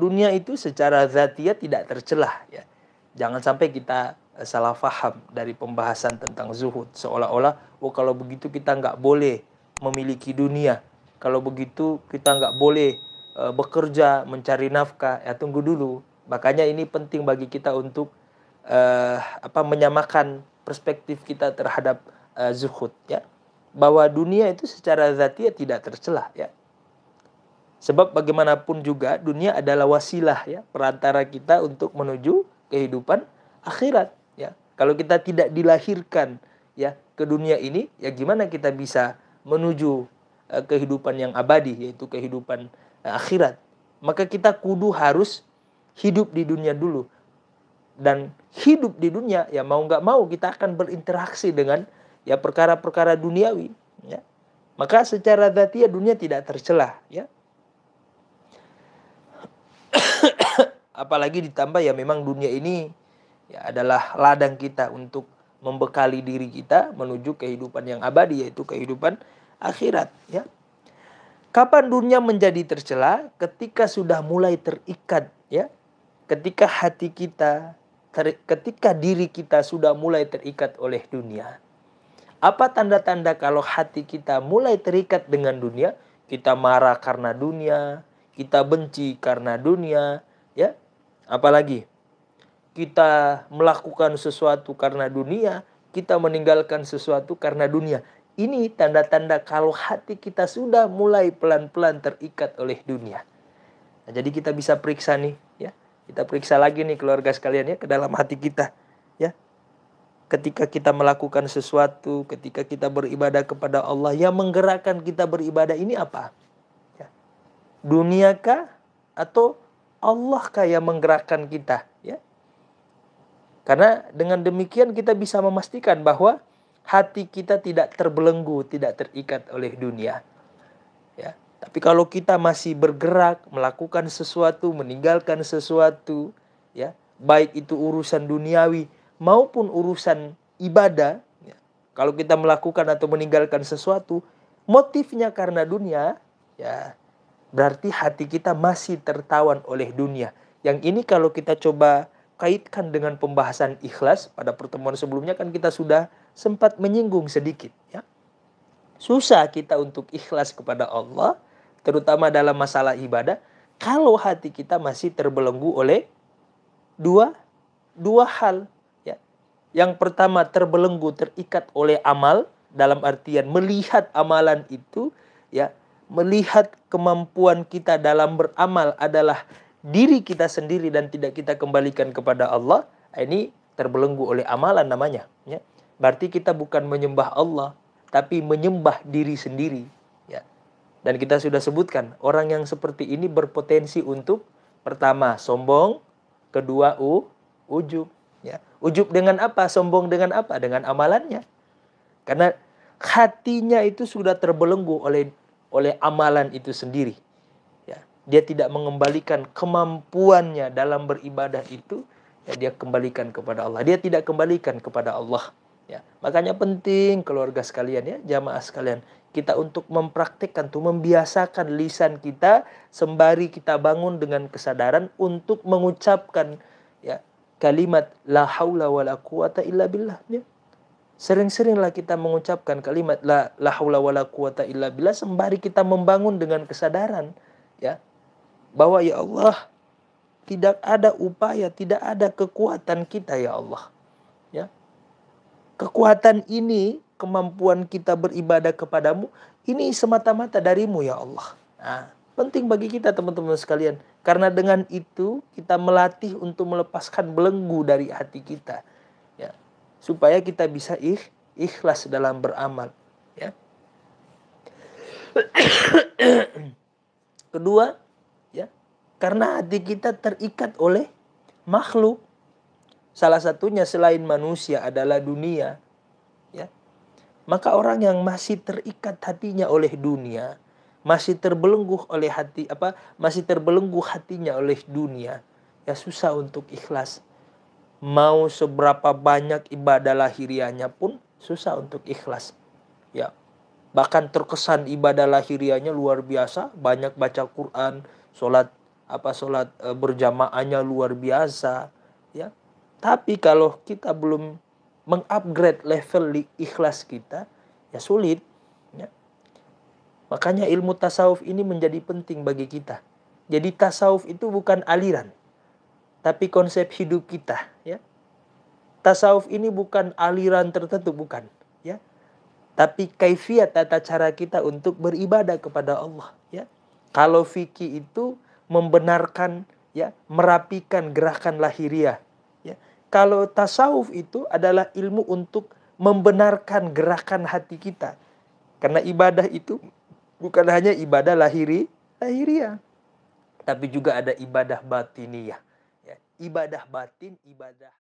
dunia itu secara zatia tidak tercelah ya. Jangan sampai kita eh, salah faham dari pembahasan tentang zuhud seolah-olah oh kalau begitu kita nggak boleh memiliki dunia kalau begitu kita nggak boleh e, bekerja mencari nafkah ya tunggu dulu makanya ini penting bagi kita untuk e, apa menyamakan perspektif kita terhadap e, zuhud ya bahwa dunia itu secara zatia tidak tercelah ya Sebab bagaimanapun juga dunia adalah wasilah ya, perantara kita untuk menuju kehidupan akhirat ya. Kalau kita tidak dilahirkan ya ke dunia ini, ya gimana kita bisa menuju uh, kehidupan yang abadi yaitu kehidupan uh, akhirat. Maka kita kudu harus hidup di dunia dulu. Dan hidup di dunia ya mau nggak mau kita akan berinteraksi dengan ya perkara-perkara duniawi ya. Maka secara zatia dunia tidak tercelah ya apalagi ditambah ya memang dunia ini ya adalah ladang kita untuk membekali diri kita menuju kehidupan yang abadi yaitu kehidupan akhirat ya. Kapan dunia menjadi tercela? Ketika sudah mulai terikat ya. Ketika hati kita ter, ketika diri kita sudah mulai terikat oleh dunia. Apa tanda-tanda kalau hati kita mulai terikat dengan dunia? Kita marah karena dunia, kita benci karena dunia, ya. Apalagi kita melakukan sesuatu karena dunia, kita meninggalkan sesuatu karena dunia. Ini tanda-tanda kalau hati kita sudah mulai pelan-pelan terikat oleh dunia. Nah, jadi kita bisa periksa nih, ya. Kita periksa lagi nih keluarga sekalian ya ke dalam hati kita, ya. Ketika kita melakukan sesuatu, ketika kita beribadah kepada Allah, yang menggerakkan kita beribadah ini apa? Ya. Dunia atau Allah kaya menggerakkan kita ya karena dengan demikian kita bisa memastikan bahwa hati kita tidak terbelenggu tidak terikat oleh dunia ya tapi kalau kita masih bergerak melakukan sesuatu meninggalkan sesuatu ya baik itu urusan duniawi maupun urusan ibadah ya. kalau kita melakukan atau meninggalkan sesuatu motifnya karena dunia ya berarti hati kita masih tertawan oleh dunia. Yang ini kalau kita coba kaitkan dengan pembahasan ikhlas pada pertemuan sebelumnya kan kita sudah sempat menyinggung sedikit ya. Susah kita untuk ikhlas kepada Allah terutama dalam masalah ibadah kalau hati kita masih terbelenggu oleh dua dua hal ya. Yang pertama terbelenggu terikat oleh amal dalam artian melihat amalan itu ya melihat kemampuan kita dalam beramal adalah diri kita sendiri dan tidak kita kembalikan kepada Allah, eh, ini terbelenggu oleh amalan namanya. Ya. Berarti kita bukan menyembah Allah, tapi menyembah diri sendiri. Ya. Dan kita sudah sebutkan, orang yang seperti ini berpotensi untuk pertama sombong, kedua u, ujub. Ya. Ujub dengan apa? Sombong dengan apa? Dengan amalannya. Karena hatinya itu sudah terbelenggu oleh oleh amalan itu sendiri. Ya, dia tidak mengembalikan kemampuannya dalam beribadah itu, ya, dia kembalikan kepada Allah. Dia tidak kembalikan kepada Allah. Ya, makanya penting keluarga sekalian ya, jamaah sekalian, kita untuk mempraktikkan tuh membiasakan lisan kita sembari kita bangun dengan kesadaran untuk mengucapkan ya kalimat la haula wala quwata illa billah ya. Sering-seringlah kita mengucapkan kalimat la, la haula wala quwata illa billah sembari kita membangun dengan kesadaran ya bahwa ya Allah tidak ada upaya, tidak ada kekuatan kita ya Allah. Ya. Kekuatan ini, kemampuan kita beribadah kepadamu, ini semata-mata darimu ya Allah. Nah, penting bagi kita teman-teman sekalian. Karena dengan itu kita melatih untuk melepaskan belenggu dari hati kita supaya kita bisa ikh, ikhlas dalam beramal ya kedua ya karena hati kita terikat oleh makhluk salah satunya selain manusia adalah dunia ya maka orang yang masih terikat hatinya oleh dunia masih terbelenggu oleh hati apa masih terbelenggu hatinya oleh dunia ya susah untuk ikhlas mau seberapa banyak ibadah lahiriahnya pun susah untuk ikhlas. Ya. Bahkan terkesan ibadah lahiriahnya luar biasa, banyak baca Quran, salat apa salat e, berjamaahnya luar biasa, ya. Tapi kalau kita belum mengupgrade level ikhlas kita, ya sulit. Ya. Makanya ilmu tasawuf ini menjadi penting bagi kita. Jadi tasawuf itu bukan aliran, tapi konsep hidup kita tasawuf ini bukan aliran tertentu bukan ya tapi kaifiat tata cara kita untuk beribadah kepada Allah ya kalau fikih itu membenarkan ya merapikan gerakan lahiriah ya kalau tasawuf itu adalah ilmu untuk membenarkan gerakan hati kita karena ibadah itu bukan hanya ibadah lahiri lahiriah tapi juga ada ibadah batiniah ya ibadah batin ibadah